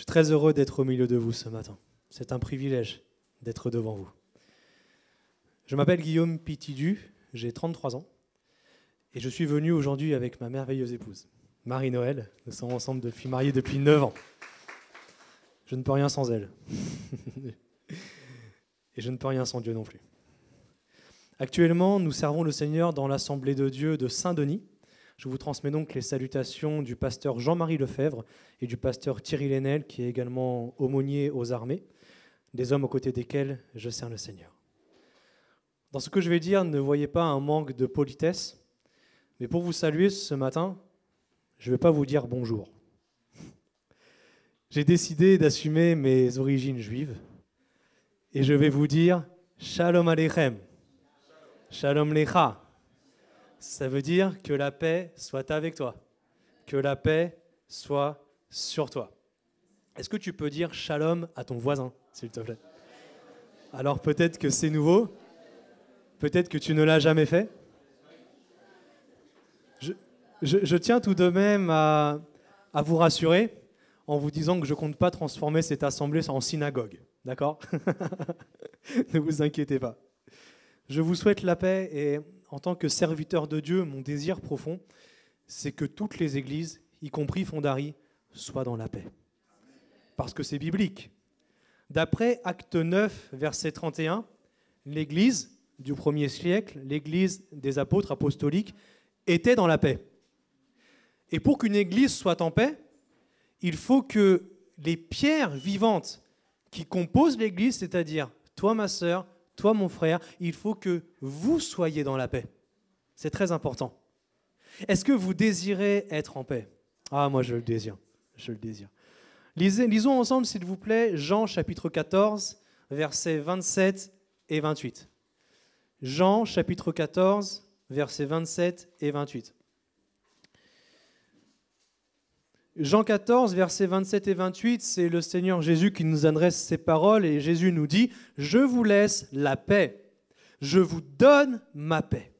Je suis très heureux d'être au milieu de vous ce matin. C'est un privilège d'être devant vous. Je m'appelle Guillaume Pitidu, j'ai 33 ans et je suis venu aujourd'hui avec ma merveilleuse épouse, Marie-Noël. Nous sommes ensemble depuis, mariés depuis 9 ans. Je ne peux rien sans elle. et je ne peux rien sans Dieu non plus. Actuellement, nous servons le Seigneur dans l'Assemblée de Dieu de Saint-Denis, je vous transmets donc les salutations du pasteur Jean-Marie Lefebvre et du pasteur Thierry Lennel, qui est également aumônier aux armées, des hommes aux côtés desquels je sers le Seigneur. Dans ce que je vais dire, ne voyez pas un manque de politesse, mais pour vous saluer ce matin, je ne vais pas vous dire bonjour. J'ai décidé d'assumer mes origines juives et je vais vous dire Shalom Aleichem, Shalom Lecha, ça veut dire que la paix soit avec toi, que la paix soit sur toi. Est-ce que tu peux dire shalom à ton voisin, s'il te plaît Alors peut-être que c'est nouveau, peut-être que tu ne l'as jamais fait. Je, tiens tout de même à, à vous rassurer en vous disant que je ne compte pas transformer cette assemblée en synagogue. D'accord Ne vous inquiétez pas. Je vous souhaite la paix et en tant que serviteur de Dieu, mon désir profond, c'est que toutes les églises, y compris Fondari, soient dans la paix. Parce que c'est biblique. D'après Acte 9, verset 31, l'Église du premier siècle, l'Église des apôtres apostoliques, était dans la paix. Et pour qu'une Église soit en paix, il faut que les pierres vivantes qui composent l'Église, c'est-à-dire toi ma sœur, toi mon frère, il faut que vous soyez dans la paix. C'est très important. Est-ce que vous désirez être en paix Ah, moi je le désire. Je le désire. lisons ensemble, s'il vous plaît, Jean chapitre 14, versets 27 et 28. Jean chapitre 14, versets 27 et 28. Jean 14, versets 27 et 28, c'est le Seigneur Jésus qui nous adresse ces paroles et Jésus nous dit, je vous laisse la paix, je vous donne ma paix.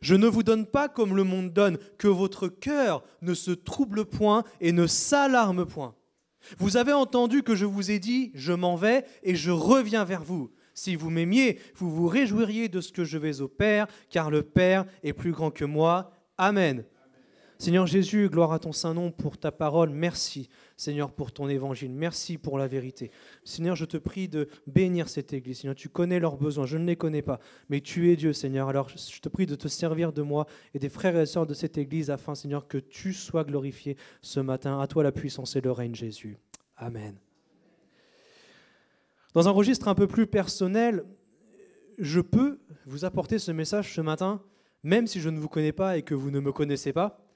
Je ne vous donne pas comme le monde donne, que votre cœur ne se trouble point et ne s'alarme point. Vous avez entendu que je vous ai dit, je m'en vais et je reviens vers vous. Si vous m'aimiez, vous vous réjouiriez de ce que je vais au Père, car le Père est plus grand que moi. Amen. Seigneur Jésus, gloire à ton Saint-Nom pour ta parole. Merci, Seigneur, pour ton évangile. Merci pour la vérité. Seigneur, je te prie de bénir cette Église. Seigneur, tu connais leurs besoins. Je ne les connais pas, mais tu es Dieu, Seigneur. Alors, je te prie de te servir de moi et des frères et sœurs de cette Église afin, Seigneur, que tu sois glorifié ce matin. À toi la puissance et le règne, Jésus. Amen. Dans un registre un peu plus personnel, je peux vous apporter ce message ce matin, même si je ne vous connais pas et que vous ne me connaissez pas,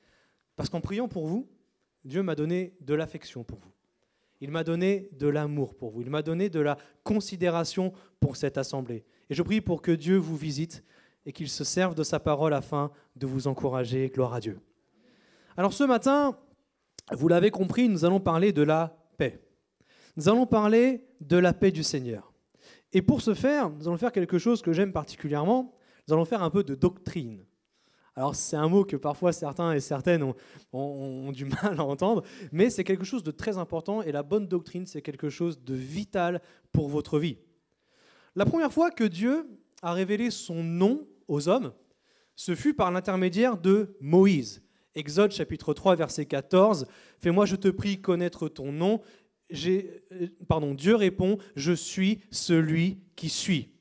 parce qu'en priant pour vous, Dieu m'a donné de l'affection pour vous. Il m'a donné de l'amour pour vous. Il m'a donné de la considération pour cette assemblée. Et je prie pour que Dieu vous visite et qu'il se serve de sa parole afin de vous encourager. Gloire à Dieu. Alors ce matin, vous l'avez compris, nous allons parler de la paix. Nous allons parler de la paix du Seigneur. Et pour ce faire, nous allons faire quelque chose que j'aime particulièrement. Nous allons faire un peu de doctrine. Alors c'est un mot que parfois certains et certaines ont, du mal à entendre, mais c'est quelque chose de très important et la bonne doctrine, c'est quelque chose de vital pour votre vie. La première fois que Dieu a révélé son nom aux hommes, ce fut par l'intermédiaire de Moïse. Exode chapitre 3 verset 14, Fais-moi je te prie connaître ton nom. Euh, pardon, Dieu répond, je suis celui qui suis.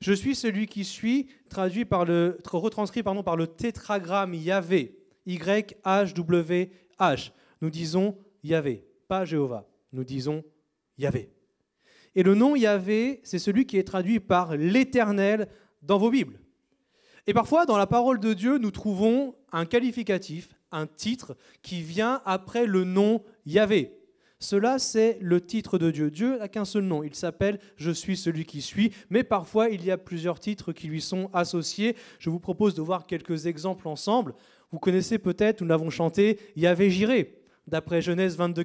Je suis celui qui suis, traduit par le, retranscrit pardon, par le tétragramme Yahvé, Y-H-W-H. Nous disons Yahvé, pas Jéhovah. Nous disons Yahvé. Et le nom Yahvé, c'est celui qui est traduit par l'Éternel dans vos Bibles. Et parfois, dans la parole de Dieu, nous trouvons un qualificatif, un titre qui vient après le nom Yahvé. Cela, c'est le titre de Dieu. Dieu n'a qu'un seul nom. Il s'appelle Je suis celui qui suis, mais parfois il y a plusieurs titres qui lui sont associés. Je vous propose de voir quelques exemples ensemble. Vous connaissez peut-être, nous l'avons chanté, il y avait Jiré. D'après Genèse 22,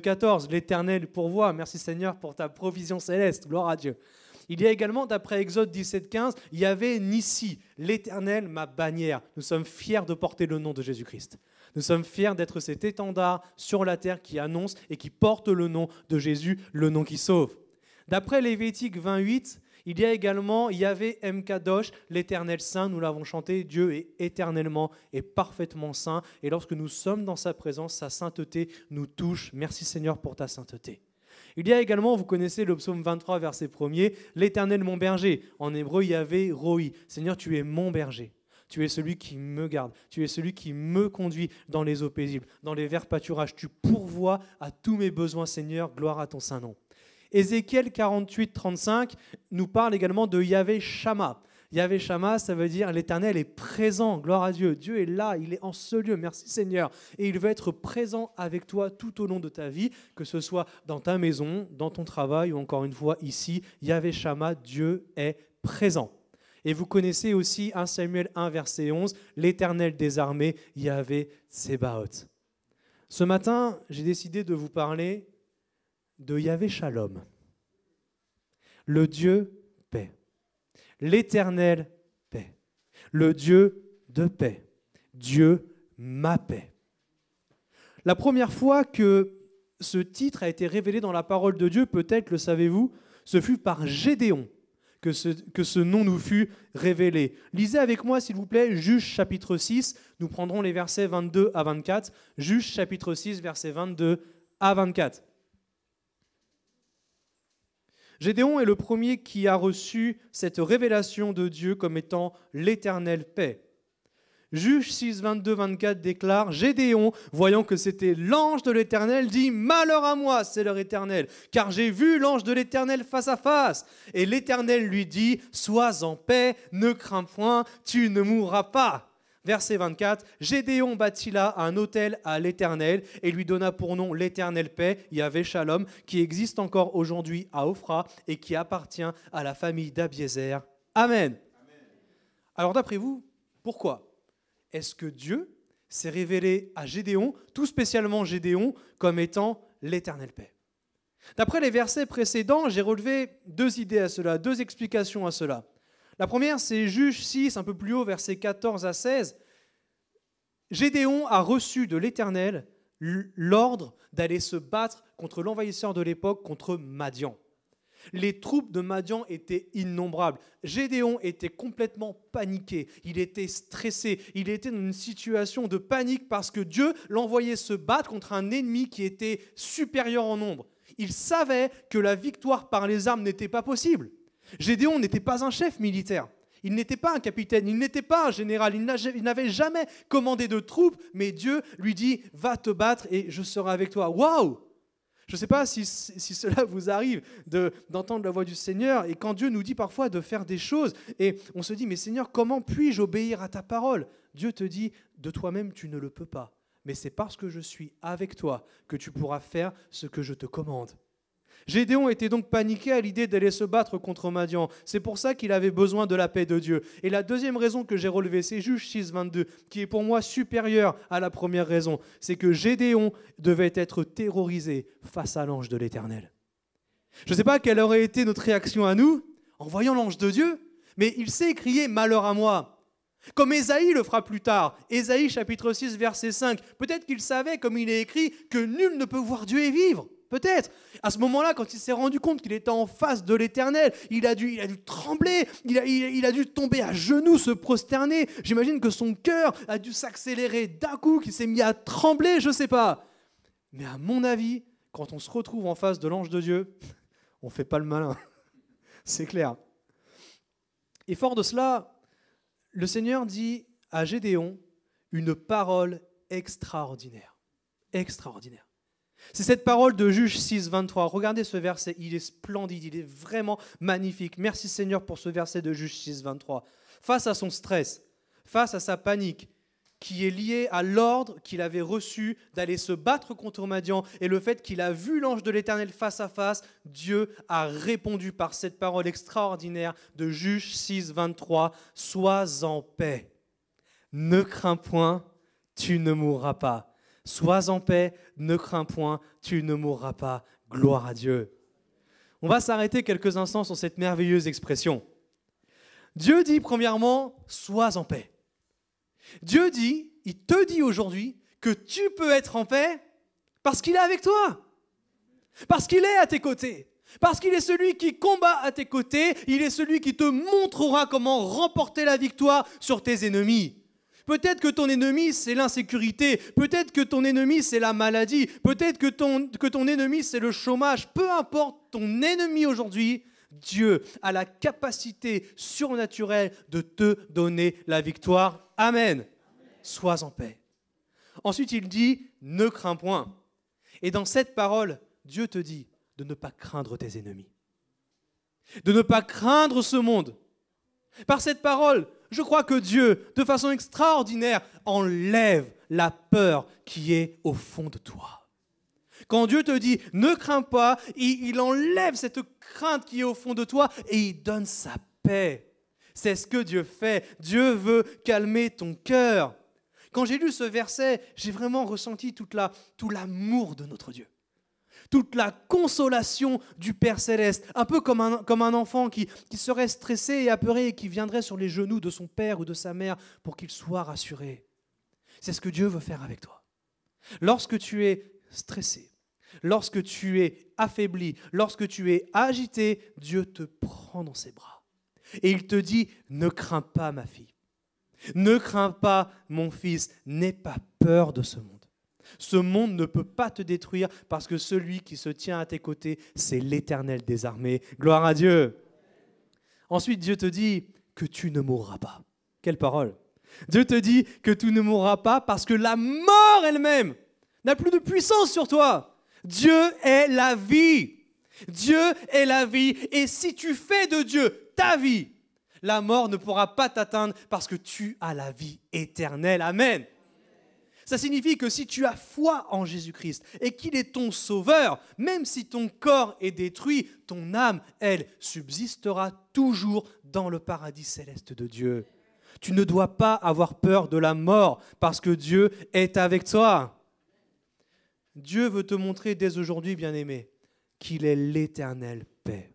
l'Éternel pourvoit. Merci Seigneur pour ta provision céleste. Gloire à Dieu. Il y a également, d'après Exode 17,15, il y avait Nissi, l'Éternel, ma bannière. Nous sommes fiers de porter le nom de Jésus-Christ. Nous sommes fiers d'être cet étendard sur la terre qui annonce et qui porte le nom de Jésus, le nom qui sauve. D'après Lévitique 28, il y a également il y avait Mkadosh, l'Éternel Saint, nous l'avons chanté, Dieu est éternellement et parfaitement saint, et lorsque nous sommes dans sa présence, sa sainteté nous touche. Merci Seigneur pour ta sainteté. Il y a également, vous connaissez le psaume 23, verset 1er, l'Éternel mon berger. En hébreu, il y avait Seigneur, tu es mon berger. Tu es celui qui me garde. Tu es celui qui me conduit dans les eaux paisibles, dans les verts pâturages. Tu pourvois à tous mes besoins, Seigneur. Gloire à ton Saint-Nom. Ézéchiel 48, 35 nous parle également de Yahvé Shama. Yahvé Shama, ça veut dire l'Éternel est présent, gloire à Dieu. Dieu est là, il est en ce lieu, merci Seigneur. Et il veut être présent avec toi tout au long de ta vie, que ce soit dans ta maison, dans ton travail ou encore une fois ici. Yahvé Shama, Dieu est présent. Et vous connaissez aussi 1 Samuel 1, verset 11, l'Éternel des armées, Yahvé Tsebaot. Ce matin, j'ai décidé de vous parler de Yahvé Shalom, le Dieu paix, l'Éternel paix, le Dieu de paix, Dieu ma paix. La première fois que ce titre a été révélé dans la parole de Dieu, peut-être le savez-vous, ce fut par Gédéon que ce, nom nous fut révélé. Lisez avec moi, s'il vous plaît, Juge chapitre 6. Nous prendrons les versets 22 à 24. Juge chapitre 6, versets 22 à 24. Gédéon est le premier qui a reçu cette révélation de Dieu comme étant l'éternelle paix. Juge 6, 22, 24 déclare Gédéon, voyant que c'était l'ange de l'Éternel, dit Malheur à moi, c'est l'heure éternelle, car j'ai vu l'ange de l'Éternel face à face. Et l'Éternel lui dit Sois en paix, ne crains point, tu ne mourras pas. Verset 24, Gédéon bâtit là un hôtel à l'Éternel et lui donna pour nom l'Éternel paix, Yahvé Shalom, qui existe encore aujourd'hui à Ophra et qui appartient à la famille d'Abiézer. Amen. Alors d'après vous, pourquoi est-ce que Dieu s'est révélé à Gédéon, tout spécialement Gédéon, comme étant l'éternel paix D'après les versets précédents, j'ai relevé deux idées à cela, deux explications à cela. La première, c'est Juge 6, un peu plus haut, versets 14 à 16. Gédéon a reçu de l'Éternel l'ordre d'aller se battre contre l'envahisseur de l'époque, contre Madian. Les troupes de Madian étaient innombrables. Gédéon était complètement paniqué, il était stressé, il était dans une situation de panique parce que Dieu l'envoyait se battre contre un ennemi qui était supérieur en nombre. Il savait que la victoire par les armes n'était pas possible. Gédéon n'était pas un chef militaire. Il n'était pas un capitaine, il n'était pas un général, il n'avait jamais commandé de troupes, mais Dieu lui dit, va te battre et je serai avec toi. Waouh je ne sais pas si, cela vous arrive d'entendre la voix du Seigneur et quand Dieu nous dit parfois de faire des choses et on se dit, mais Seigneur, comment puis-je obéir à ta parole Dieu te dit, de toi-même, tu ne le peux pas. Mais c'est parce que je suis avec toi que tu pourras faire ce que je te commande. Gédéon était donc paniqué à l'idée d'aller se battre contre Madian. C'est pour ça qu'il avait besoin de la paix de Dieu. Et la deuxième raison que j'ai relevée, c'est Juge 6, 22, qui est pour moi supérieure à la première raison. C'est que Gédéon devait être terrorisé face à l'ange de l'Éternel. Je ne sais pas quelle aurait été notre réaction à nous en voyant l'ange de Dieu, mais il s'est crié Malheur à moi comme Ésaïe le fera plus tard, Ésaïe chapitre 6 verset 5, peut-être qu'il savait, comme il est écrit, que nul ne peut voir Dieu et vivre. Peut-être. À ce moment-là, quand il s'est rendu compte qu'il était en face de l'Éternel, il a dû, il a dû trembler, il a, il a dû tomber à genoux, se prosterner. J'imagine que son cœur a dû s'accélérer d'un coup, qu'il s'est mis à trembler, je ne sais pas. Mais à mon avis, quand on se retrouve en face de l'ange de Dieu, on ne fait pas le malin. C'est clair. Et fort de cela, le Seigneur dit à Gédéon une parole extraordinaire. Extraordinaire. C'est cette parole de Juge 6.23, Regardez ce verset, il est splendide, il est vraiment magnifique. Merci Seigneur pour ce verset de Juge 6, 23. Face à son stress, face à sa panique, qui est liée à l'ordre qu'il avait reçu d'aller se battre contre Madian et le fait qu'il a vu l'ange de l'Éternel face à face, Dieu a répondu par cette parole extraordinaire de Juge 6.23 « Sois en paix, ne crains point, tu ne mourras pas. Sois en paix, ne crains point, tu ne mourras pas. Gloire à Dieu. On va s'arrêter quelques instants sur cette merveilleuse expression. Dieu dit premièrement, sois en paix. Dieu dit, il te dit aujourd'hui que tu peux être en paix parce qu'il est avec toi, parce qu'il est à tes côtés, parce qu'il est celui qui combat à tes côtés, il est celui qui te montrera comment remporter la victoire sur tes ennemis. Peut-être que ton ennemi, c'est l'insécurité. Peut-être que ton ennemi, c'est la maladie. Peut-être que ton, que ton ennemi, c'est le chômage. Peu importe ton ennemi aujourd'hui, Dieu a la capacité surnaturelle de te donner la victoire. Amen. Amen. Sois en paix. Ensuite, il dit, ne crains point. Et dans cette parole, Dieu te dit de ne pas craindre tes ennemis, de ne pas craindre ce monde. Par cette parole, je crois que Dieu, de façon extraordinaire, enlève la peur qui est au fond de toi. Quand Dieu te dit ne crains pas, il, enlève cette crainte qui est au fond de toi et il donne sa paix. C'est ce que Dieu fait. Dieu veut calmer ton cœur. Quand j'ai lu ce verset, j'ai vraiment ressenti toute tout l'amour de notre Dieu toute la consolation du Père céleste, un peu comme un, comme un enfant qui, qui serait stressé et apeuré et qui viendrait sur les genoux de son père ou de sa mère pour qu'il soit rassuré. C'est ce que Dieu veut faire avec toi. Lorsque tu es stressé, lorsque tu es affaibli, lorsque tu es agité, Dieu te prend dans ses bras. Et il te dit, ne crains pas ma fille, ne crains pas mon fils, n'aie pas peur de ce monde. Ce monde ne peut pas te détruire parce que celui qui se tient à tes côtés, c'est l'Éternel des armées. Gloire à Dieu. Ensuite, Dieu te dit que tu ne mourras pas. Quelle parole. Dieu te dit que tu ne mourras pas parce que la mort elle-même n'a plus de puissance sur toi. Dieu est la vie. Dieu est la vie. Et si tu fais de Dieu ta vie, la mort ne pourra pas t'atteindre parce que tu as la vie éternelle. Amen. Ça signifie que si tu as foi en Jésus-Christ et qu'il est ton sauveur, même si ton corps est détruit, ton âme, elle, subsistera toujours dans le paradis céleste de Dieu. Tu ne dois pas avoir peur de la mort parce que Dieu est avec toi. Dieu veut te montrer dès aujourd'hui, bien-aimé, qu'il est l'éternelle paix.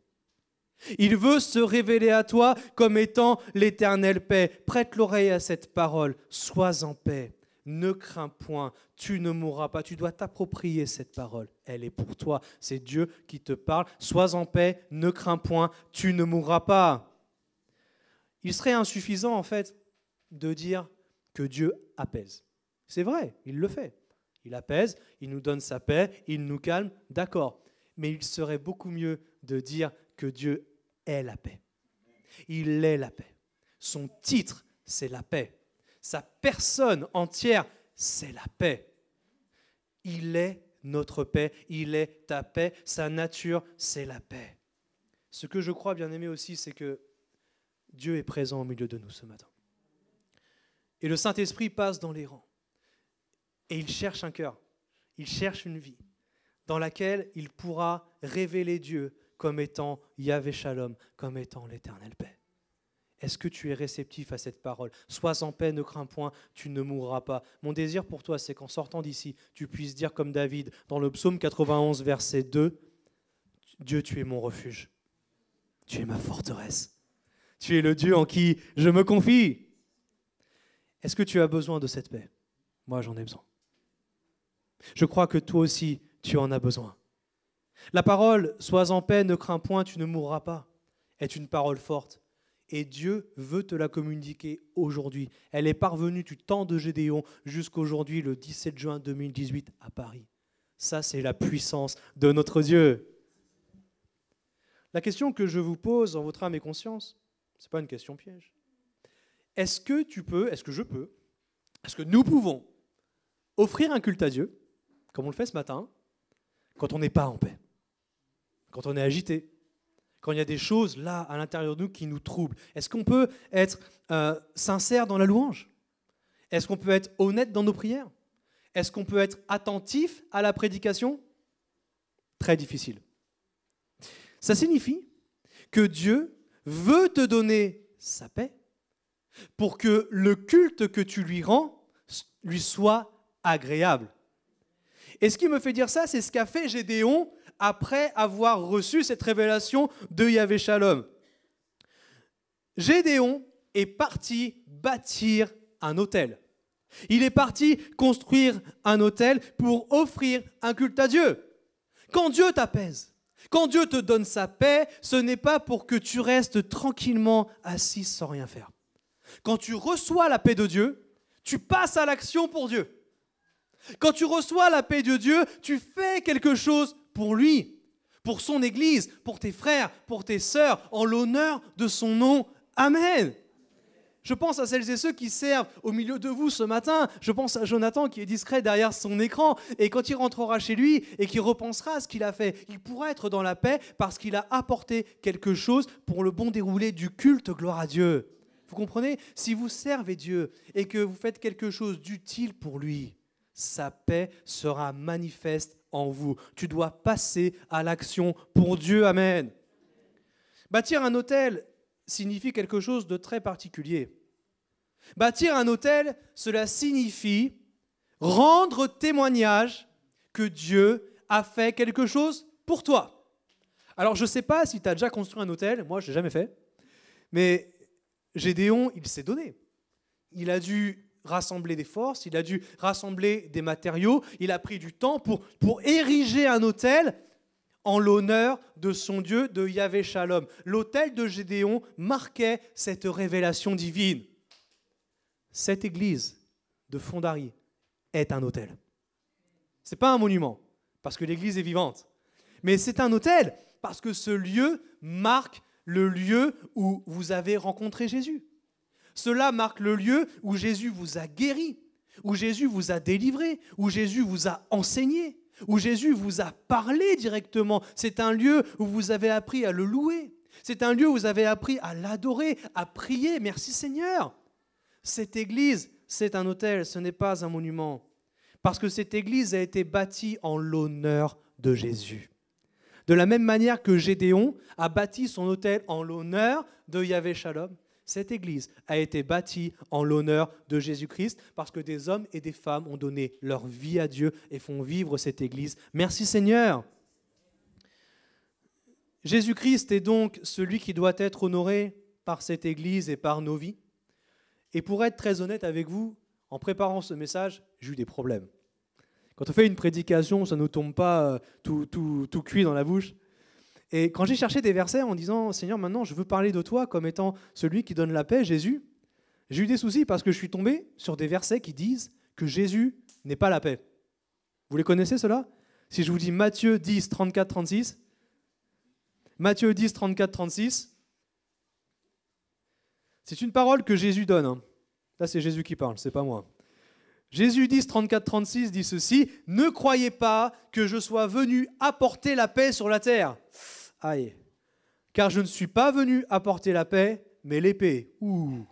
Il veut se révéler à toi comme étant l'éternelle paix. Prête l'oreille à cette parole. Sois en paix ne crains point, tu ne mourras pas. Tu dois t'approprier cette parole. Elle est pour toi. C'est Dieu qui te parle. Sois en paix, ne crains point, tu ne mourras pas. Il serait insuffisant, en fait, de dire que Dieu apaise. C'est vrai, il le fait. Il apaise, il nous donne sa paix, il nous calme, d'accord. Mais il serait beaucoup mieux de dire que Dieu est la paix. Il est la paix. Son titre, c'est la paix sa personne entière, c'est la paix. Il est notre paix, il est ta paix, sa nature, c'est la paix. Ce que je crois, bien aimé aussi, c'est que Dieu est présent au milieu de nous ce matin. Et le Saint-Esprit passe dans les rangs. Et il cherche un cœur, il cherche une vie dans laquelle il pourra révéler Dieu comme étant Yahvé Shalom, comme étant l'éternel paix. Est-ce que tu es réceptif à cette parole Sois en paix, ne crains point, tu ne mourras pas. Mon désir pour toi, c'est qu'en sortant d'ici, tu puisses dire comme David dans le psaume 91, verset 2, Dieu, tu es mon refuge. Tu es ma forteresse. Tu es le Dieu en qui je me confie. Est-ce que tu as besoin de cette paix Moi, j'en ai besoin. Je crois que toi aussi, tu en as besoin. La parole ⁇ Sois en paix, ne crains point, tu ne mourras pas ⁇ est une parole forte et Dieu veut te la communiquer aujourd'hui. Elle est parvenue du temps de Gédéon jusqu'aujourd'hui, le 17 juin 2018, à Paris. Ça, c'est la puissance de notre Dieu. La question que je vous pose dans votre âme et conscience, ce n'est pas une question piège. Est-ce que tu peux, est-ce que je peux, est-ce que nous pouvons offrir un culte à Dieu, comme on le fait ce matin, quand on n'est pas en paix, quand on est agité, quand il y a des choses là à l'intérieur de nous qui nous troublent Est-ce qu'on peut être euh, sincère dans la louange Est-ce qu'on peut être honnête dans nos prières Est-ce qu'on peut être attentif à la prédication Très difficile. Ça signifie que Dieu veut te donner sa paix pour que le culte que tu lui rends lui soit agréable. Et ce qui me fait dire ça, c'est ce qu'a fait Gédéon après avoir reçu cette révélation de Yahvé Shalom. Gédéon est parti bâtir un hôtel. Il est parti construire un hôtel pour offrir un culte à Dieu. Quand Dieu t'apaise, quand Dieu te donne sa paix, ce n'est pas pour que tu restes tranquillement assis sans rien faire. Quand tu reçois la paix de Dieu, tu passes à l'action pour Dieu. Quand tu reçois la paix de Dieu, tu fais quelque chose pour lui, pour son Église, pour tes frères, pour tes sœurs, en l'honneur de son nom. Amen. Je pense à celles et ceux qui servent au milieu de vous ce matin. Je pense à Jonathan qui est discret derrière son écran. Et quand il rentrera chez lui et qu'il repensera à ce qu'il a fait, il pourra être dans la paix parce qu'il a apporté quelque chose pour le bon déroulé du culte. Gloire à Dieu. Vous comprenez Si vous servez Dieu et que vous faites quelque chose d'utile pour lui, sa paix sera manifeste en vous. Tu dois passer à l'action pour Dieu. Amen. Bâtir un hôtel signifie quelque chose de très particulier. Bâtir un hôtel, cela signifie rendre témoignage que Dieu a fait quelque chose pour toi. Alors je ne sais pas si tu as déjà construit un hôtel, moi je l'ai jamais fait, mais Gédéon, il s'est donné. Il a dû rassembler des forces, il a dû rassembler des matériaux, il a pris du temps pour, pour ériger un hôtel en l'honneur de son Dieu, de Yahvé Shalom. L'hôtel de Gédéon marquait cette révélation divine. Cette église de Fondari est un hôtel. C'est pas un monument, parce que l'église est vivante, mais c'est un hôtel, parce que ce lieu marque le lieu où vous avez rencontré Jésus. Cela marque le lieu où Jésus vous a guéri, où Jésus vous a délivré, où Jésus vous a enseigné, où Jésus vous a parlé directement. C'est un lieu où vous avez appris à le louer. C'est un lieu où vous avez appris à l'adorer, à prier. Merci Seigneur. Cette église, c'est un hôtel, ce n'est pas un monument. Parce que cette église a été bâtie en l'honneur de Jésus. De la même manière que Gédéon a bâti son hôtel en l'honneur de Yahvé Shalom, cette Église a été bâtie en l'honneur de Jésus-Christ parce que des hommes et des femmes ont donné leur vie à Dieu et font vivre cette Église. Merci Seigneur. Jésus-Christ est donc celui qui doit être honoré par cette Église et par nos vies. Et pour être très honnête avec vous, en préparant ce message, j'ai eu des problèmes. Quand on fait une prédication, ça ne tombe pas euh, tout, tout, tout cuit dans la bouche. Et quand j'ai cherché des versets en disant, Seigneur, maintenant je veux parler de toi comme étant celui qui donne la paix, Jésus, j'ai eu des soucis parce que je suis tombé sur des versets qui disent que Jésus n'est pas la paix. Vous les connaissez cela Si je vous dis Matthieu 10, 34, 36, Matthieu 10, 34, 36, c'est une parole que Jésus donne. Hein. Là, c'est Jésus qui parle, c'est pas moi. Jésus 10, 34, 36 dit ceci Ne croyez pas que je sois venu apporter la paix sur la terre. Aïe. Car je ne suis pas venu apporter la paix, mais l'épée. Ouh.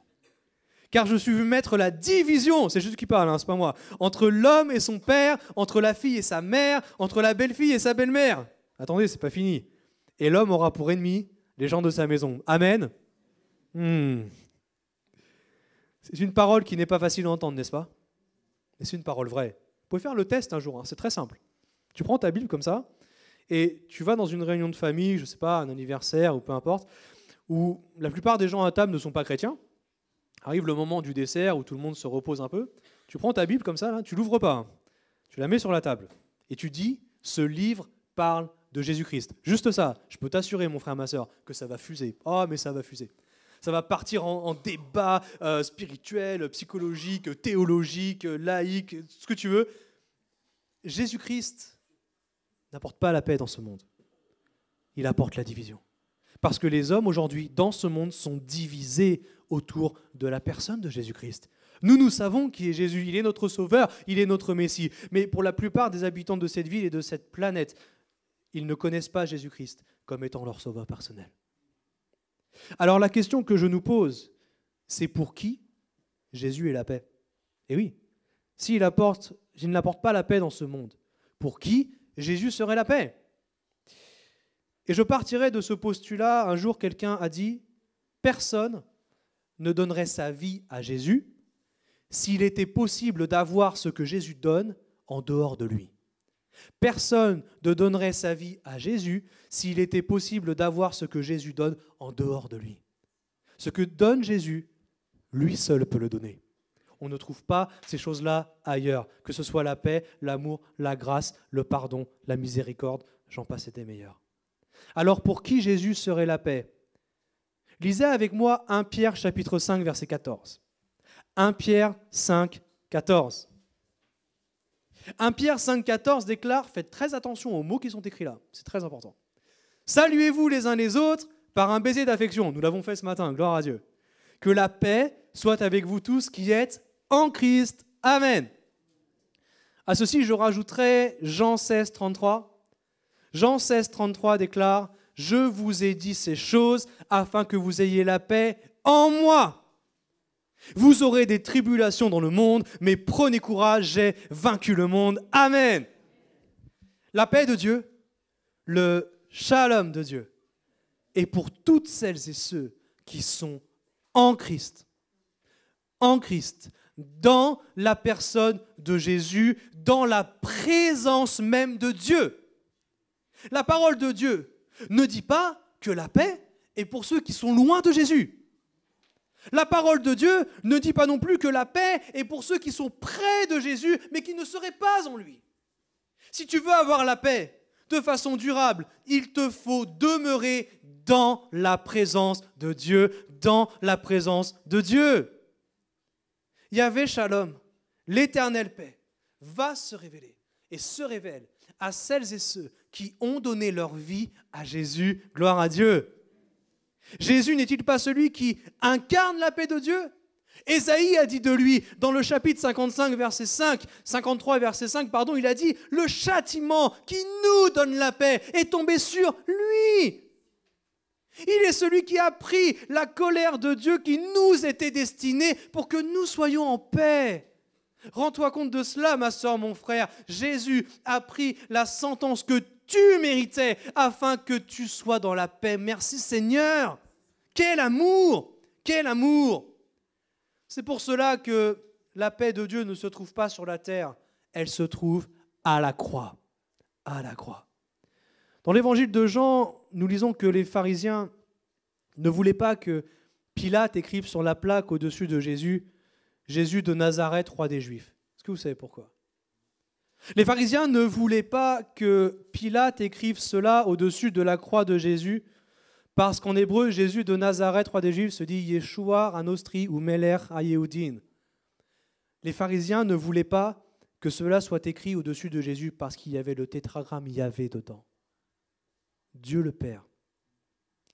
Car je suis venu mettre la division, c'est juste qui parle, hein, c'est pas moi, entre l'homme et son père, entre la fille et sa mère, entre la belle-fille et sa belle-mère. Attendez, c'est pas fini. Et l'homme aura pour ennemi les gens de sa maison. Amen. Hmm. C'est une parole qui n'est pas facile à entendre, n'est-ce pas Mais c'est une parole vraie. Vous pouvez faire le test un jour, hein, c'est très simple. Tu prends ta Bible comme ça, et tu vas dans une réunion de famille, je ne sais pas, un anniversaire ou peu importe, où la plupart des gens à table ne sont pas chrétiens. Arrive le moment du dessert où tout le monde se repose un peu. Tu prends ta Bible comme ça, tu l'ouvres pas. Hein. Tu la mets sur la table. Et tu dis, ce livre parle de Jésus-Christ. Juste ça, je peux t'assurer, mon frère, ma soeur, que ça va fuser. Oh, mais ça va fuser. Ça va partir en, débat euh, spirituel, psychologique, théologique, laïque, ce que tu veux. Jésus-Christ n'apporte pas la paix dans ce monde. Il apporte la division. Parce que les hommes aujourd'hui, dans ce monde, sont divisés autour de la personne de Jésus-Christ. Nous, nous savons qui est Jésus. Il est notre Sauveur, il est notre Messie. Mais pour la plupart des habitants de cette ville et de cette planète, ils ne connaissent pas Jésus-Christ comme étant leur Sauveur personnel. Alors la question que je nous pose, c'est pour qui Jésus est la paix Et eh oui, s'il apporte, il n'apporte pas la paix dans ce monde, pour qui Jésus serait la paix. Et je partirai de ce postulat, un jour quelqu'un a dit, personne ne donnerait sa vie à Jésus s'il était possible d'avoir ce que Jésus donne en dehors de lui. Personne ne donnerait sa vie à Jésus s'il était possible d'avoir ce que Jésus donne en dehors de lui. Ce que donne Jésus, lui seul peut le donner. On ne trouve pas ces choses-là ailleurs, que ce soit la paix, l'amour, la grâce, le pardon, la miséricorde, j'en passe et des meilleurs. Alors pour qui Jésus serait la paix Lisez avec moi 1 Pierre chapitre 5 verset 14. 1 Pierre 5 14. 1 Pierre 5 14 déclare faites très attention aux mots qui sont écrits là, c'est très important. Saluez-vous les uns les autres par un baiser d'affection. Nous l'avons fait ce matin, gloire à Dieu. Que la paix soit avec vous tous qui êtes en Christ. Amen. À ceci, je rajouterai Jean 16, 33. Jean 16, 33 déclare, Je vous ai dit ces choses afin que vous ayez la paix en moi. Vous aurez des tribulations dans le monde, mais prenez courage, j'ai vaincu le monde. Amen. La paix de Dieu, le shalom de Dieu, est pour toutes celles et ceux qui sont en Christ. En Christ, dans la personne de Jésus, dans la présence même de Dieu. La parole de Dieu ne dit pas que la paix est pour ceux qui sont loin de Jésus. La parole de Dieu ne dit pas non plus que la paix est pour ceux qui sont près de Jésus, mais qui ne seraient pas en lui. Si tu veux avoir la paix de façon durable, il te faut demeurer dans la présence de Dieu, dans la présence de Dieu. Yahvé Shalom, l'éternelle paix, va se révéler et se révèle à celles et ceux qui ont donné leur vie à Jésus. Gloire à Dieu. Jésus n'est-il pas celui qui incarne la paix de Dieu Esaïe a dit de lui dans le chapitre 55 verset 5, 53 verset 5 pardon, il a dit le châtiment qui nous donne la paix est tombé sur lui. Il est celui qui a pris la colère de Dieu qui nous était destinée pour que nous soyons en paix. Rends-toi compte de cela, ma soeur, mon frère. Jésus a pris la sentence que tu méritais afin que tu sois dans la paix. Merci Seigneur. Quel amour Quel amour C'est pour cela que la paix de Dieu ne se trouve pas sur la terre, elle se trouve à la croix. À la croix. Dans l'évangile de Jean, nous lisons que les pharisiens ne voulaient pas que Pilate écrive sur la plaque au-dessus de Jésus, Jésus de Nazareth, roi des Juifs. Est-ce que vous savez pourquoi Les pharisiens ne voulaient pas que Pilate écrive cela au-dessus de la croix de Jésus, parce qu'en hébreu, Jésus de Nazareth, roi des Juifs, se dit Yeshua anostri ou Meler à Les pharisiens ne voulaient pas que cela soit écrit au-dessus de Jésus parce qu'il y avait le tétragramme Yahvé dedans. Dieu le Père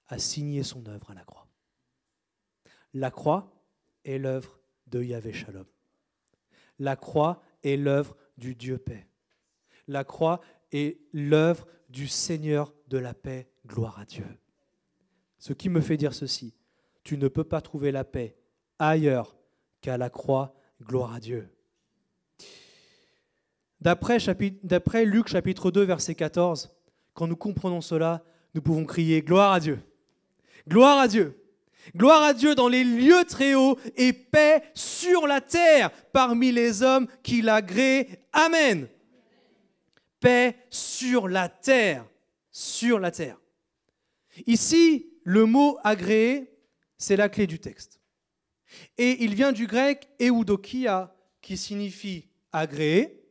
a signé son œuvre à la croix. La croix est l'œuvre de Yahvé Shalom. La croix est l'œuvre du Dieu paix. La croix est l'œuvre du Seigneur de la paix, gloire à Dieu. Ce qui me fait dire ceci, tu ne peux pas trouver la paix ailleurs qu'à la croix, gloire à Dieu. D'après Luc chapitre 2, verset 14, quand nous comprenons cela, nous pouvons crier gloire à Dieu. Gloire à Dieu. Gloire à Dieu dans les lieux très hauts et paix sur la terre parmi les hommes qui l'agréent. Amen. Paix sur la terre. Sur la terre. Ici, le mot agréé, c'est la clé du texte. Et il vient du grec eudokia, qui signifie agréer,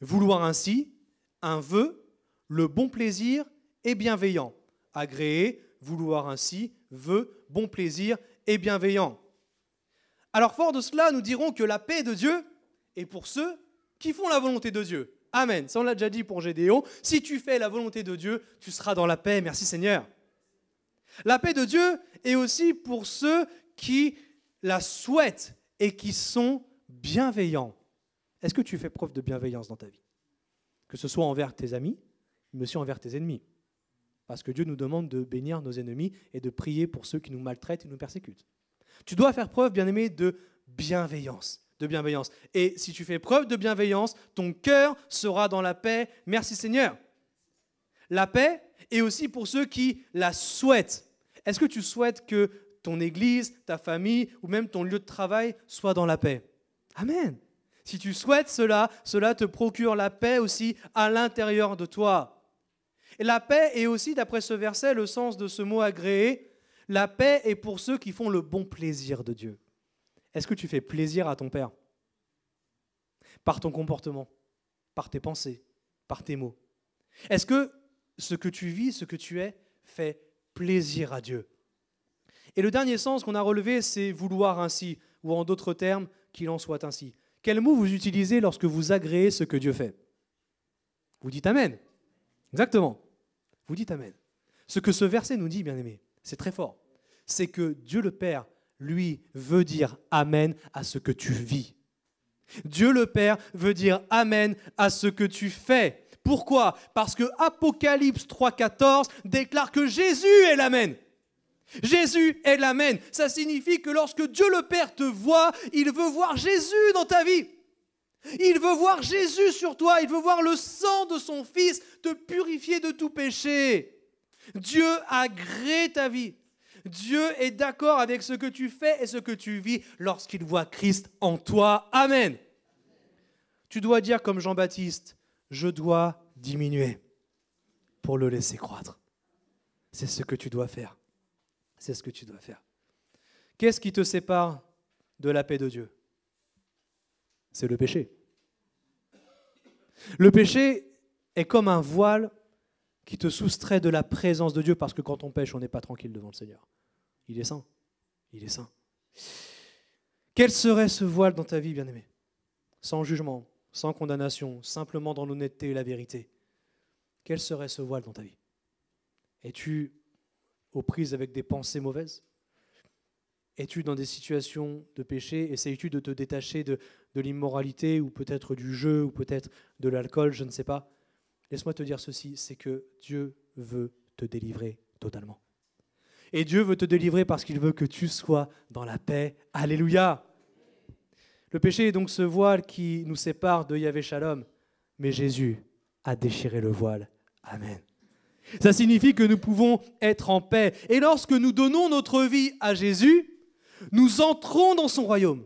vouloir ainsi, un vœu, le bon plaisir est bienveillant. Agréer, vouloir ainsi, veut, bon plaisir et bienveillant. Alors fort de cela, nous dirons que la paix de Dieu est pour ceux qui font la volonté de Dieu. Amen. Ça, on l'a déjà dit pour Gédéon. Si tu fais la volonté de Dieu, tu seras dans la paix. Merci Seigneur. La paix de Dieu est aussi pour ceux qui la souhaitent et qui sont bienveillants. Est-ce que tu fais preuve de bienveillance dans ta vie Que ce soit envers tes amis, Monsieur, envers tes ennemis. Parce que Dieu nous demande de bénir nos ennemis et de prier pour ceux qui nous maltraitent et nous persécutent. Tu dois faire preuve, bien aimé, de bienveillance. De bienveillance. Et si tu fais preuve de bienveillance, ton cœur sera dans la paix. Merci Seigneur. La paix est aussi pour ceux qui la souhaitent. Est-ce que tu souhaites que ton église, ta famille ou même ton lieu de travail soit dans la paix Amen. Si tu souhaites cela, cela te procure la paix aussi à l'intérieur de toi la paix est aussi, d'après ce verset, le sens de ce mot agréé. La paix est pour ceux qui font le bon plaisir de Dieu. Est-ce que tu fais plaisir à ton Père Par ton comportement, par tes pensées, par tes mots. Est-ce que ce que tu vis, ce que tu es, fait plaisir à Dieu Et le dernier sens qu'on a relevé, c'est vouloir ainsi, ou en d'autres termes, qu'il en soit ainsi. Quel mot vous utilisez lorsque vous agréez ce que Dieu fait Vous dites Amen. Exactement. Vous dites Amen. Ce que ce verset nous dit, bien aimé, c'est très fort. C'est que Dieu le Père, lui, veut dire Amen à ce que tu vis. Dieu le Père veut dire Amen à ce que tu fais. Pourquoi Parce que Apocalypse 3.14 déclare que Jésus est l'Amen. Jésus est l'Amen. Ça signifie que lorsque Dieu le Père te voit, il veut voir Jésus dans ta vie. Il veut voir Jésus sur toi, il veut voir le sang de son Fils te purifier de tout péché. Dieu agrée ta vie. Dieu est d'accord avec ce que tu fais et ce que tu vis lorsqu'il voit Christ en toi. Amen. Tu dois dire comme Jean-Baptiste, je dois diminuer pour le laisser croître. C'est ce que tu dois faire. C'est ce que tu dois faire. Qu'est-ce qui te sépare de la paix de Dieu c'est le péché. Le péché est comme un voile qui te soustrait de la présence de Dieu, parce que quand on pêche, on n'est pas tranquille devant le Seigneur. Il est saint. Il est saint. Quel serait ce voile dans ta vie, bien-aimé Sans jugement, sans condamnation, simplement dans l'honnêteté et la vérité. Quel serait ce voile dans ta vie Es-tu aux prises avec des pensées mauvaises Es-tu dans des situations de péché Essayes-tu de te détacher de de l'immoralité, ou peut-être du jeu, ou peut-être de l'alcool, je ne sais pas. Laisse-moi te dire ceci, c'est que Dieu veut te délivrer totalement. Et Dieu veut te délivrer parce qu'il veut que tu sois dans la paix. Alléluia. Le péché est donc ce voile qui nous sépare de Yahvé Shalom. Mais Jésus a déchiré le voile. Amen. Ça signifie que nous pouvons être en paix. Et lorsque nous donnons notre vie à Jésus, nous entrons dans son royaume.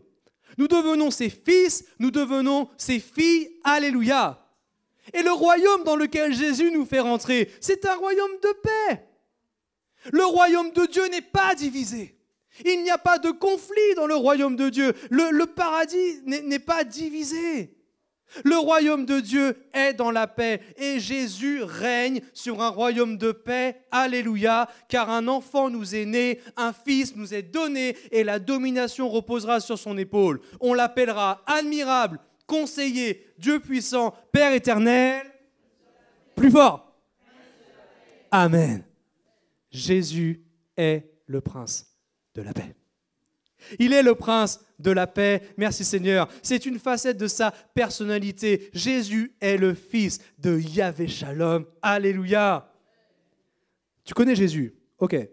Nous devenons ses fils, nous devenons ses filles. Alléluia. Et le royaume dans lequel Jésus nous fait rentrer, c'est un royaume de paix. Le royaume de Dieu n'est pas divisé. Il n'y a pas de conflit dans le royaume de Dieu. Le, paradis n'est pas divisé. Le royaume de Dieu est dans la paix et Jésus règne sur un royaume de paix. Alléluia, car un enfant nous est né, un fils nous est donné et la domination reposera sur son épaule. On l'appellera admirable, conseiller, Dieu puissant, Père éternel. Plus fort. Amen. Jésus est le prince de la paix. Il est le prince de la paix. Merci Seigneur. C'est une facette de sa personnalité. Jésus est le fils de Yahvé Shalom. Alléluia. Tu connais Jésus Ok. Mais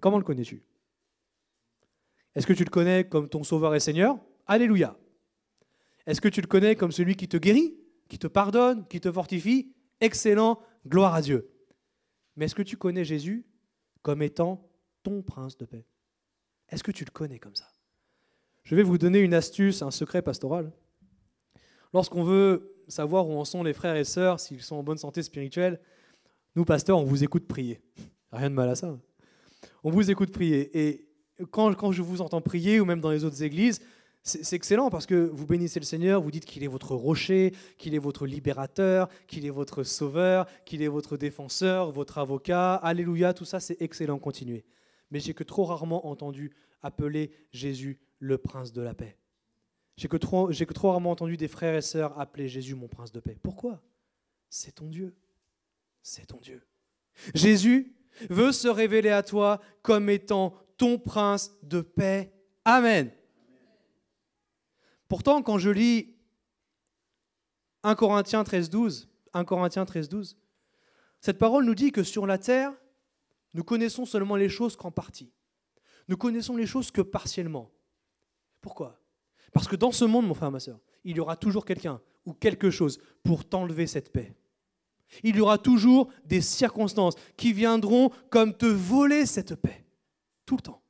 comment le connais-tu Est-ce que tu le connais comme ton Sauveur et Seigneur Alléluia. Est-ce que tu le connais comme celui qui te guérit, qui te pardonne, qui te fortifie Excellent, gloire à Dieu. Mais est-ce que tu connais Jésus comme étant ton prince de paix est-ce que tu le connais comme ça Je vais vous donner une astuce, un secret pastoral. Lorsqu'on veut savoir où en sont les frères et sœurs, s'ils sont en bonne santé spirituelle, nous, pasteurs, on vous écoute prier. Rien de mal à ça. On vous écoute prier. Et quand, quand je vous entends prier, ou même dans les autres églises, c'est excellent parce que vous bénissez le Seigneur, vous dites qu'il est votre rocher, qu'il est votre libérateur, qu'il est votre sauveur, qu'il est votre défenseur, votre avocat. Alléluia, tout ça, c'est excellent, continuez mais j'ai que trop rarement entendu appeler Jésus le prince de la paix. J'ai que, trop, que trop rarement entendu des frères et sœurs appeler Jésus mon prince de paix. Pourquoi C'est ton Dieu. C'est ton Dieu. Jésus veut se révéler à toi comme étant ton prince de paix. Amen. Pourtant, quand je lis 1 Corinthiens 13, 1 Corinthiens 13, 12, cette parole nous dit que sur la terre, nous connaissons seulement les choses qu'en partie. Nous connaissons les choses que partiellement. Pourquoi Parce que dans ce monde, mon frère, ma soeur, il y aura toujours quelqu'un ou quelque chose pour t'enlever cette paix. Il y aura toujours des circonstances qui viendront comme te voler cette paix. Tout le temps.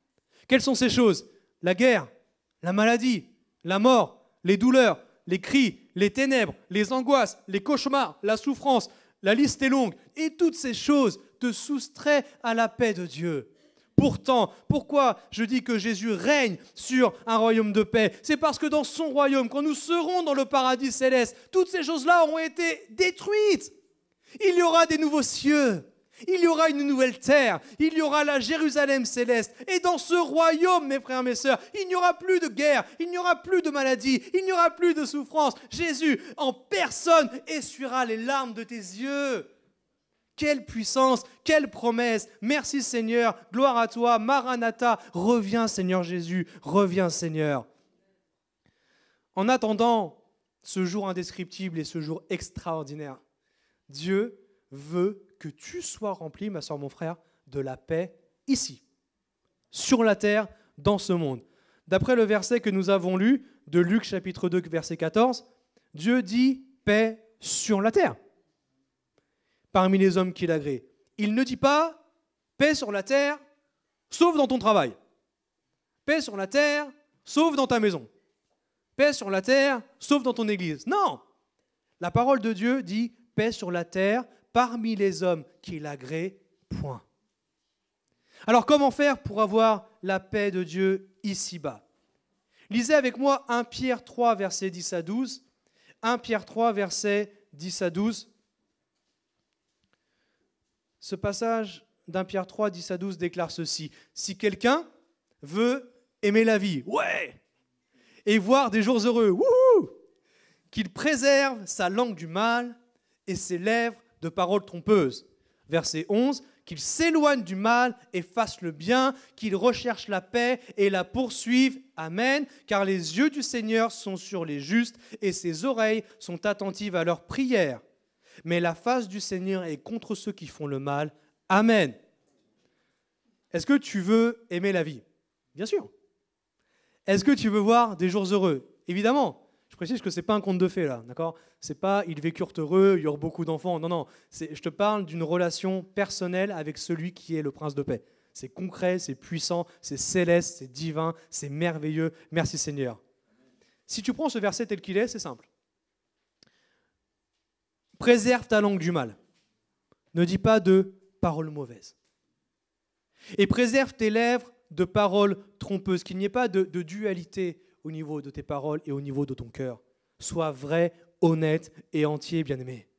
Quelles sont ces choses La guerre, la maladie, la mort, les douleurs, les cris, les ténèbres, les angoisses, les cauchemars, la souffrance. La liste est longue. Et toutes ces choses soustrait à la paix de Dieu. Pourtant, pourquoi je dis que Jésus règne sur un royaume de paix C'est parce que dans son royaume, quand nous serons dans le paradis céleste, toutes ces choses-là auront été détruites. Il y aura des nouveaux cieux, il y aura une nouvelle terre, il y aura la Jérusalem céleste. Et dans ce royaume, mes frères, mes sœurs, il n'y aura plus de guerre, il n'y aura plus de maladie, il n'y aura plus de souffrance. Jésus, en personne, essuiera les larmes de tes yeux. Quelle puissance, quelle promesse. Merci Seigneur, gloire à toi, Maranatha. Reviens Seigneur Jésus, reviens Seigneur. En attendant ce jour indescriptible et ce jour extraordinaire, Dieu veut que tu sois rempli, ma soeur, mon frère, de la paix ici, sur la terre, dans ce monde. D'après le verset que nous avons lu de Luc chapitre 2, verset 14, Dieu dit paix sur la terre parmi les hommes qu'il agrée. Il ne dit pas paix sur la terre, sauf dans ton travail. Paix sur la terre, sauf dans ta maison. Paix sur la terre, sauf dans ton église. Non La parole de Dieu dit paix sur la terre parmi les hommes qu'il agrée, point. Alors comment faire pour avoir la paix de Dieu ici-bas Lisez avec moi 1 Pierre 3, verset 10 à 12. 1 Pierre 3, verset 10 à 12. Ce passage d'un Pierre 3, 10 à 12 déclare ceci. Si quelqu'un veut aimer la vie, ouais, et voir des jours heureux, qu'il préserve sa langue du mal et ses lèvres de paroles trompeuses. Verset 11, qu'il s'éloigne du mal et fasse le bien, qu'il recherche la paix et la poursuive. Amen. Car les yeux du Seigneur sont sur les justes et ses oreilles sont attentives à leurs prières mais la face du Seigneur est contre ceux qui font le mal. Amen. Est-ce que tu veux aimer la vie Bien sûr. Est-ce que tu veux voir des jours heureux Évidemment. Je précise que ce n'est pas un conte de fées là, d'accord C'est pas ils vécurent heureux, il y aura beaucoup d'enfants. Non, non. Je te parle d'une relation personnelle avec celui qui est le prince de paix. C'est concret, c'est puissant, c'est céleste, c'est divin, c'est merveilleux. Merci Seigneur. Si tu prends ce verset tel qu'il est, c'est simple. Préserve ta langue du mal. Ne dis pas de paroles mauvaises. Et préserve tes lèvres de paroles trompeuses, qu'il n'y ait pas de, dualité au niveau de tes paroles et au niveau de ton cœur. Sois vrai, honnête et entier, bien-aimé.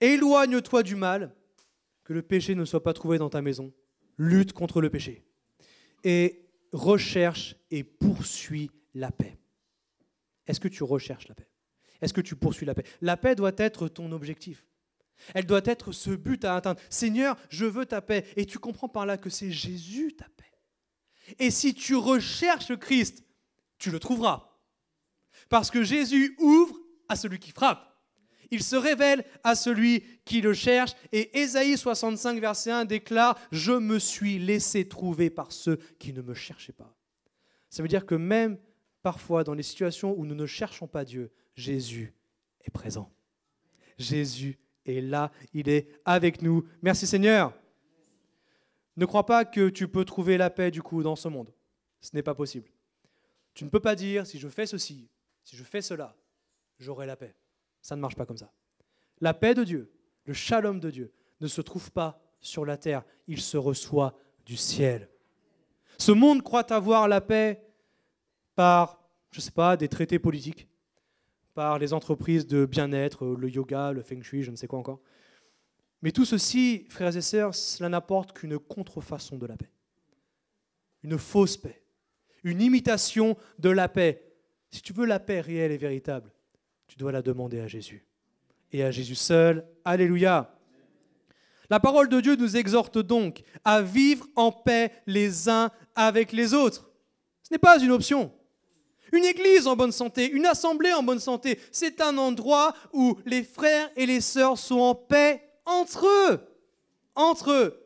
Éloigne-toi du mal, que le péché ne soit pas trouvé dans ta maison. Lutte contre le péché. Et recherche et poursuis la paix. Est-ce que tu recherches la paix est-ce que tu poursuis la paix La paix doit être ton objectif. Elle doit être ce but à atteindre. Seigneur, je veux ta paix. Et tu comprends par là que c'est Jésus ta paix. Et si tu recherches Christ, tu le trouveras. Parce que Jésus ouvre à celui qui frappe. Il se révèle à celui qui le cherche. Et Ésaïe 65, verset 1 déclare, Je me suis laissé trouver par ceux qui ne me cherchaient pas. Ça veut dire que même parfois dans les situations où nous ne cherchons pas Dieu, Jésus est présent. Jésus est là, il est avec nous. Merci Seigneur. Ne crois pas que tu peux trouver la paix du coup dans ce monde. Ce n'est pas possible. Tu ne peux pas dire si je fais ceci, si je fais cela, j'aurai la paix. Ça ne marche pas comme ça. La paix de Dieu, le shalom de Dieu, ne se trouve pas sur la terre, il se reçoit du ciel. Ce monde croit avoir la paix par, je ne sais pas, des traités politiques, par les entreprises de bien-être, euh, le yoga, le feng shui, je ne sais quoi encore. Mais tout ceci, frères et sœurs, cela n'apporte qu'une contrefaçon de la paix. Une fausse paix. Une imitation de la paix. Si tu veux la paix réelle et véritable, tu dois la demander à Jésus. Et à Jésus seul. Alléluia. La parole de Dieu nous exhorte donc à vivre en paix les uns avec les autres. Ce n'est pas une option. Une église en bonne santé, une assemblée en bonne santé, c'est un endroit où les frères et les sœurs sont en paix entre eux. Entre eux.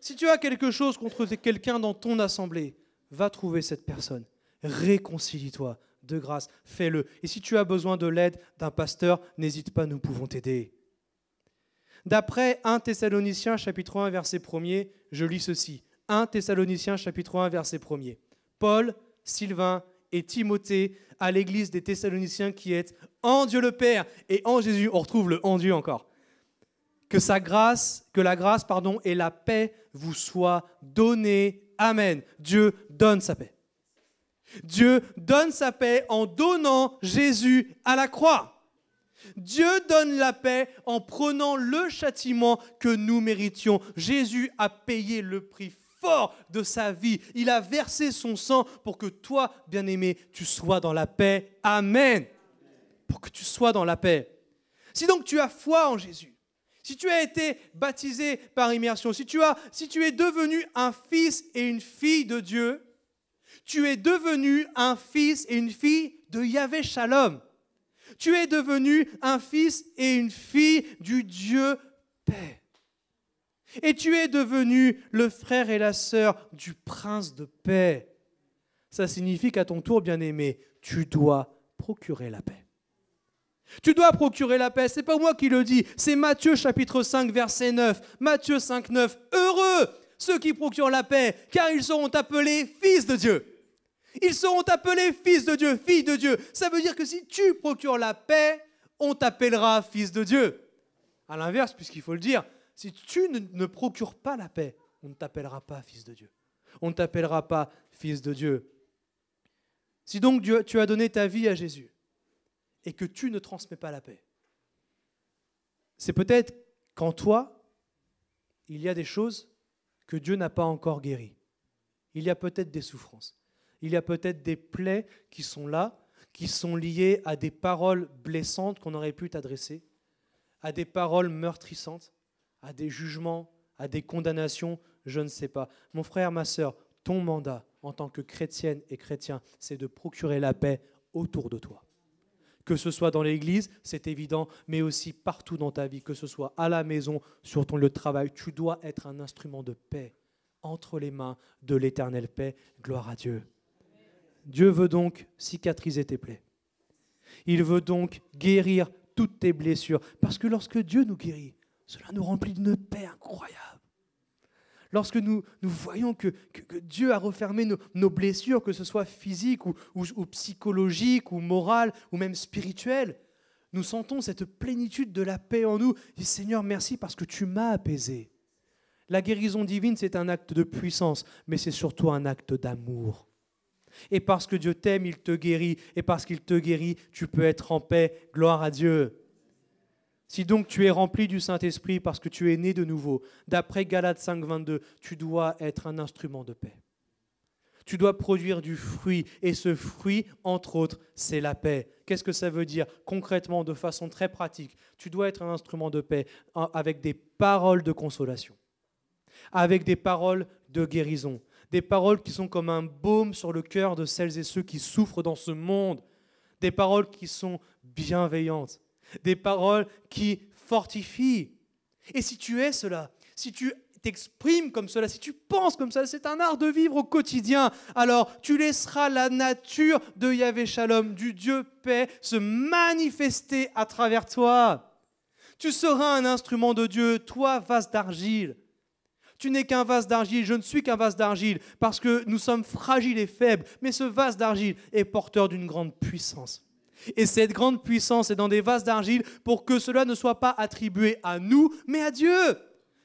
Si tu as quelque chose contre quelqu'un dans ton assemblée, va trouver cette personne. Réconcilie-toi de grâce, fais-le. Et si tu as besoin de l'aide d'un pasteur, n'hésite pas, nous pouvons t'aider. D'après 1 Thessaloniciens chapitre 1 verset 1 je lis ceci. 1 Thessaloniciens chapitre 1 verset 1 Paul, Sylvain et Timothée à l'église des Thessaloniciens qui est en Dieu le Père et en Jésus. On retrouve le en Dieu encore. Que sa grâce, que la grâce, pardon, et la paix vous soient données. Amen. Dieu donne sa paix. Dieu donne sa paix en donnant Jésus à la croix. Dieu donne la paix en prenant le châtiment que nous méritions. Jésus a payé le prix fort de sa vie. Il a versé son sang pour que toi, bien-aimé, tu sois dans la paix. Amen. Pour que tu sois dans la paix. Si donc tu as foi en Jésus, si tu as été baptisé par immersion, si tu, as, si tu es devenu un fils et une fille de Dieu, tu es devenu un fils et une fille de Yahvé Shalom. Tu es devenu un fils et une fille du Dieu Père. Et tu es devenu le frère et la sœur du prince de paix. Ça signifie qu'à ton tour, bien-aimé, tu dois procurer la paix. Tu dois procurer la paix. C'est pas moi qui le dis, c'est Matthieu chapitre 5 verset 9. Matthieu 5 9. Heureux ceux qui procurent la paix, car ils seront appelés fils de Dieu. Ils seront appelés fils de Dieu, fille de Dieu. Ça veut dire que si tu procures la paix, on t'appellera fils de Dieu. À l'inverse, puisqu'il faut le dire, si tu ne procures pas la paix, on ne t'appellera pas fils de Dieu. On ne t'appellera pas fils de Dieu. Si donc Dieu, tu as donné ta vie à Jésus et que tu ne transmets pas la paix, c'est peut-être qu'en toi, il y a des choses que Dieu n'a pas encore guéries. Il y a peut-être des souffrances. Il y a peut-être des plaies qui sont là, qui sont liées à des paroles blessantes qu'on aurait pu t'adresser, à des paroles meurtrissantes, à des jugements, à des condamnations, je ne sais pas. Mon frère, ma soeur ton mandat en tant que chrétienne et chrétien, c'est de procurer la paix autour de toi. Que ce soit dans l'Église, c'est évident, mais aussi partout dans ta vie, que ce soit à la maison, sur ton lieu de travail, tu dois être un instrument de paix entre les mains de l'éternelle paix. Gloire à Dieu. Dieu veut donc cicatriser tes plaies. Il veut donc guérir toutes tes blessures. Parce que lorsque Dieu nous guérit, cela nous remplit d'une paix incroyable. Lorsque nous, voyons que, Dieu a refermé nos, blessures, que ce soit physique ou, ou, ou psychologique ou morale ou même spirituelle, nous sentons cette plénitude de la paix en nous. Seigneur, merci parce que tu m'as apaisé. La guérison divine, c'est un acte de puissance, mais c'est surtout un acte d'amour. Et parce que Dieu t'aime, il te guérit. Et parce qu'il te guérit, tu peux être en paix. Gloire à Dieu. Si donc tu es rempli du Saint-Esprit parce que tu es né de nouveau, d'après Galates 5.22, tu dois être un instrument de paix. Tu dois produire du fruit, et ce fruit, entre autres, c'est la paix. Qu'est-ce que ça veut dire concrètement, de façon très pratique Tu dois être un instrument de paix avec des paroles de consolation, avec des paroles de guérison, des paroles qui sont comme un baume sur le cœur de celles et ceux qui souffrent dans ce monde, des paroles qui sont bienveillantes, des paroles qui fortifient. Et si tu es cela, si tu t'exprimes comme cela, si tu penses comme cela, c'est un art de vivre au quotidien. Alors tu laisseras la nature de Yahvé Shalom, du Dieu paix, se manifester à travers toi. Tu seras un instrument de Dieu, toi, vase d'argile. Tu n'es qu'un vase d'argile, je ne suis qu'un vase d'argile, parce que nous sommes fragiles et faibles, mais ce vase d'argile est porteur d'une grande puissance et cette grande puissance est dans des vases d'argile pour que cela ne soit pas attribué à nous, mais à Dieu.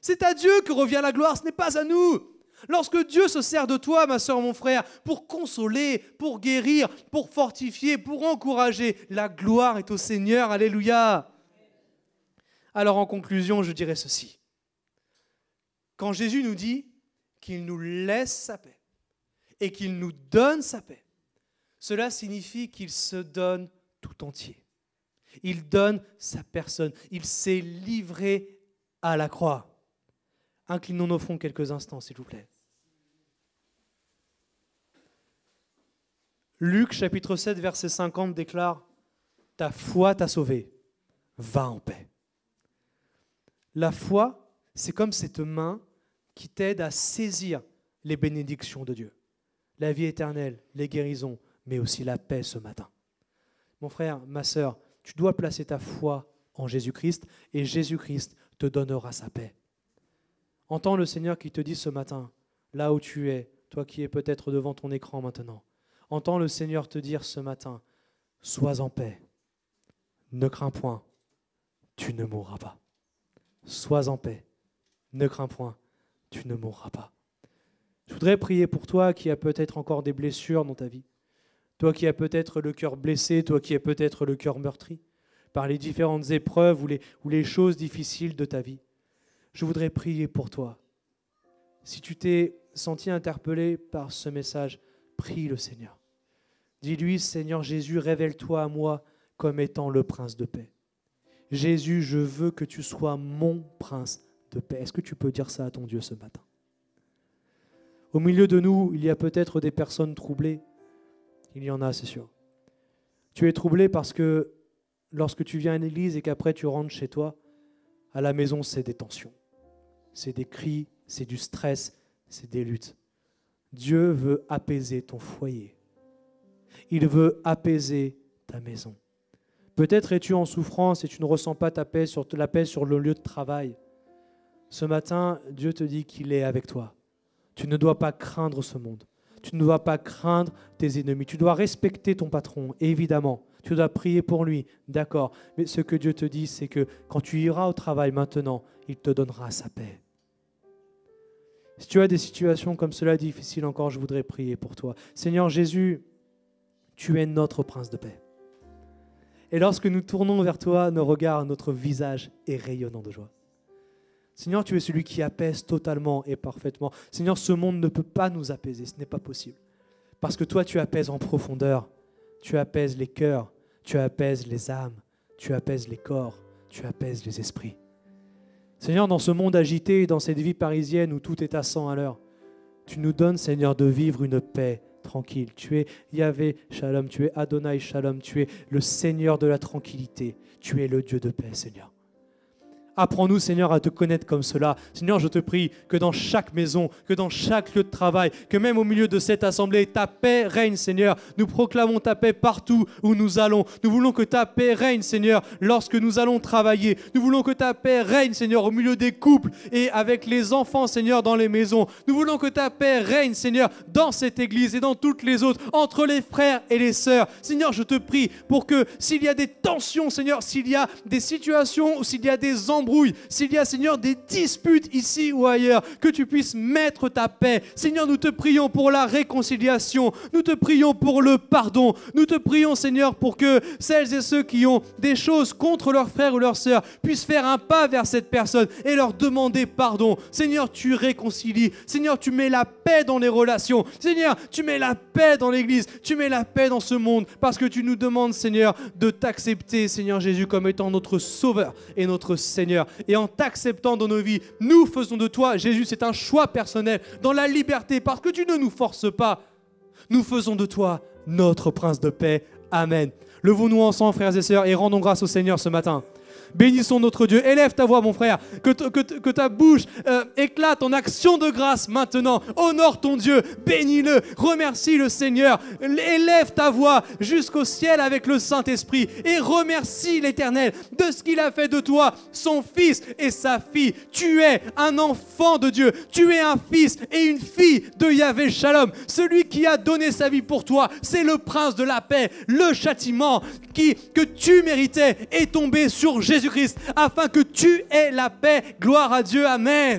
C'est à Dieu que revient la gloire, ce n'est pas à nous. Lorsque Dieu se sert de toi, ma soeur, mon frère, pour consoler, pour guérir, pour fortifier, pour encourager, la gloire est au Seigneur. Alléluia. Alors en conclusion, je dirais ceci. Quand Jésus nous dit qu'il nous laisse sa paix et qu'il nous donne sa paix, cela signifie qu'il se donne tout entier. Il donne sa personne. Il s'est livré à la croix. Inclinons nos fronts quelques instants, s'il vous plaît. Luc chapitre 7, verset 50 déclare, Ta foi t'a sauvé, va en paix. La foi, c'est comme cette main qui t'aide à saisir les bénédictions de Dieu, la vie éternelle, les guérisons, mais aussi la paix ce matin. Mon frère, ma sœur, tu dois placer ta foi en Jésus-Christ et Jésus-Christ te donnera sa paix. Entends le Seigneur qui te dit ce matin, là où tu es, toi qui es peut-être devant ton écran maintenant, entends le Seigneur te dire ce matin, sois en paix, ne crains point, tu ne mourras pas. Sois en paix, ne crains point, tu ne mourras pas. Je voudrais prier pour toi qui a peut-être encore des blessures dans ta vie toi qui as peut-être le cœur blessé, toi qui as peut-être le cœur meurtri par les différentes épreuves ou les, ou les choses difficiles de ta vie. Je voudrais prier pour toi. Si tu t'es senti interpellé par ce message, prie le Seigneur. Dis-lui, Seigneur Jésus, révèle-toi à moi comme étant le prince de paix. Jésus, je veux que tu sois mon prince de paix. Est-ce que tu peux dire ça à ton Dieu ce matin Au milieu de nous, il y a peut-être des personnes troublées, il y en a, c'est sûr. Tu es troublé parce que lorsque tu viens à l'église et qu'après tu rentres chez toi, à la maison, c'est des tensions, c'est des cris, c'est du stress, c'est des luttes. Dieu veut apaiser ton foyer. Il veut apaiser ta maison. Peut-être es-tu en souffrance et tu ne ressens pas ta paix sur, la paix sur le lieu de travail. Ce matin, Dieu te dit qu'il est avec toi. Tu ne dois pas craindre ce monde. Tu ne dois pas craindre tes ennemis. Tu dois respecter ton patron, évidemment. Tu dois prier pour lui, d'accord. Mais ce que Dieu te dit, c'est que quand tu iras au travail maintenant, il te donnera sa paix. Si tu as des situations comme cela difficiles encore, je voudrais prier pour toi. Seigneur Jésus, tu es notre prince de paix. Et lorsque nous tournons vers toi, nos regards, notre visage est rayonnant de joie. Seigneur, tu es celui qui apaise totalement et parfaitement. Seigneur, ce monde ne peut pas nous apaiser, ce n'est pas possible. Parce que toi, tu apaises en profondeur, tu apaises les cœurs, tu apaises les âmes, tu apaises les corps, tu apaises les esprits. Seigneur, dans ce monde agité, dans cette vie parisienne où tout est à 100 à l'heure, tu nous donnes, Seigneur, de vivre une paix tranquille. Tu es Yahvé Shalom, tu es Adonai Shalom, tu es le Seigneur de la tranquillité, tu es le Dieu de paix, Seigneur. Apprends-nous, Seigneur, à te connaître comme cela. Seigneur, je te prie que dans chaque maison, que dans chaque lieu de travail, que même au milieu de cette assemblée, ta paix règne, Seigneur. Nous proclamons ta paix partout où nous allons. Nous voulons que ta paix règne, Seigneur, lorsque nous allons travailler. Nous voulons que ta paix règne, Seigneur, au milieu des couples et avec les enfants, Seigneur, dans les maisons. Nous voulons que ta paix règne, Seigneur, dans cette église et dans toutes les autres, entre les frères et les sœurs. Seigneur, je te prie pour que s'il y a des tensions, Seigneur, s'il y a des situations, ou s'il y a des embrouilles, s'il y a, Seigneur, des disputes ici ou ailleurs, que tu puisses mettre ta paix. Seigneur, nous te prions pour la réconciliation, nous te prions pour le pardon, nous te prions, Seigneur, pour que celles et ceux qui ont des choses contre leurs frères ou leurs sœurs puissent faire un pas vers cette personne et leur demander pardon. Seigneur, tu réconcilies. Seigneur, tu mets la paix dans les relations. Seigneur, tu mets la paix dans l'Église. Tu mets la paix dans ce monde parce que tu nous demandes, Seigneur, de t'accepter, Seigneur Jésus, comme étant notre Sauveur et notre Seigneur. Et en t'acceptant dans nos vies, nous faisons de toi, Jésus, c'est un choix personnel, dans la liberté, parce que tu ne nous forces pas. Nous faisons de toi notre prince de paix. Amen. Levons-nous ensemble, frères et sœurs, et rendons grâce au Seigneur ce matin. Bénissons notre Dieu. Élève ta voix, mon frère. Que, ta bouche euh, éclate en action de grâce maintenant. Honore ton Dieu. Bénis-le. Remercie le Seigneur. Élève ta voix jusqu'au ciel avec le Saint-Esprit. Et remercie l'Éternel de ce qu'il a fait de toi, son fils et sa fille. Tu es un enfant de Dieu. Tu es un fils et une fille de Yahvé Shalom. Celui qui a donné sa vie pour toi, c'est le prince de la paix. Le châtiment qui, que tu méritais est tombé sur Jésus. Jésus-Christ, afin que tu aies la paix. Gloire à Dieu. Amen.